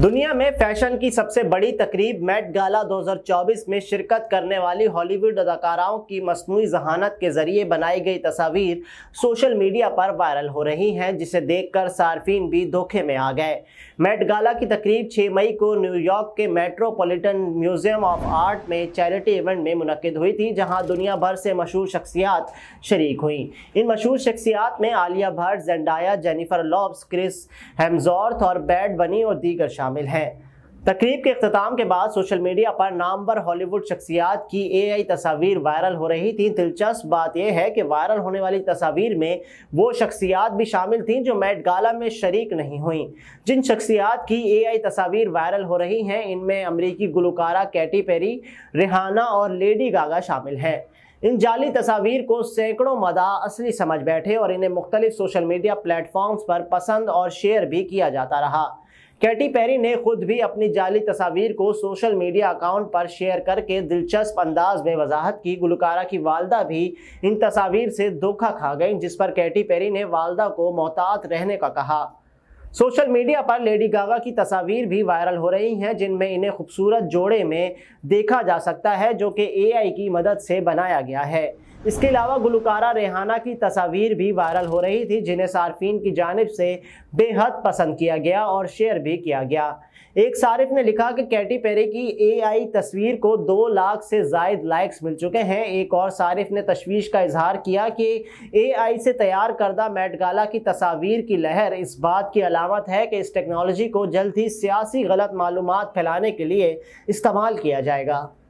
दुनिया में फैशन की सबसे बड़ी तकरीब मेट गाला 2024 में शिरकत करने वाली हॉलीवुड अदाकाराओं की मसनू जहानत के जरिए बनाई गई तस्वीर सोशल मीडिया पर वायरल हो रही हैं जिसे देखकर सार्फिन भी धोखे में आ गए मेट गाला की तकरीब 6 मई को न्यूयॉर्क के मेट्रोपॉलिटन म्यूजियम ऑफ आर्ट में चैरिटी इवेंट में मुनद हुई थी जहाँ दुनिया भर से मशहूर शख्सियात शरीक हुई इन मशहूर शख्सियात में Alia Bhatt Zendaya Jennifer Lopez Chris Hemsworth और बैड बनी और दीगर शाह शामिल हैं तकरीब के अख्ताम के बाद सोशल मीडिया पर नामवर हॉलीवुड शख्सियात की ए आई तस्वीर वायरल हो रही थी दिलचस्प बात यह है कि वायरल होने वाली तस्वीर में वो शख्सियात भी शामिल थीं जो मेट गाला में शरीक नहीं हुई जिन शख्सियात की ए आई तस्वीर वायरल हो रही हैं इनमें अमरीकी गुलकारा कैटी पेरी रिहाना और लेडी गागा शामिल हैं इन जाली तस्वीर को सैकड़ों मदा असली समझ बैठे और इन्हें मुख्तलिफ सोशल मीडिया प्लेटफॉर्म्स पर पसंद और शेयर भी किया जाता रहा कैटी पेरी ने खुद भी अपनी जाली तस्वीर को सोशल मीडिया अकाउंट पर शेयर करके दिलचस्प अंदाज में वजाहत की गुलकारा की वालदा भी इन तस्वीर से धोखा खा गई जिस पर कैटी पेरी ने वालदा को मोहतात रहने का कहा सोशल मीडिया पर लेडी गागा की तस्वीर भी वायरल हो रही हैं जिनमें इन्हें खूबसूरत जोड़े में देखा जा सकता है जो कि एआई की मदद से बनाया गया है इसके अलावा गुलकारा रेहाना की तस्वीर भी वायरल हो रही थी जिन्हें सार्फिन की जानब से बेहद पसंद किया गया और शेयर भी किया गया एक सारिफ ने लिखा कि कैटी पेरी की एआई तस्वीर को दो लाख से जायद लाइक्स मिल चुके हैं एक और सारिफ ने तशवीश का इजहार किया कि एआई से तैयार करदा मैटगाला की तस्वीर की लहर इस बात की अलामत है कि इस टेक्नोलॉजी को जल्द ही सियासी गलत मालूम फैलाने के लिए इस्तेमाल किया जाएगा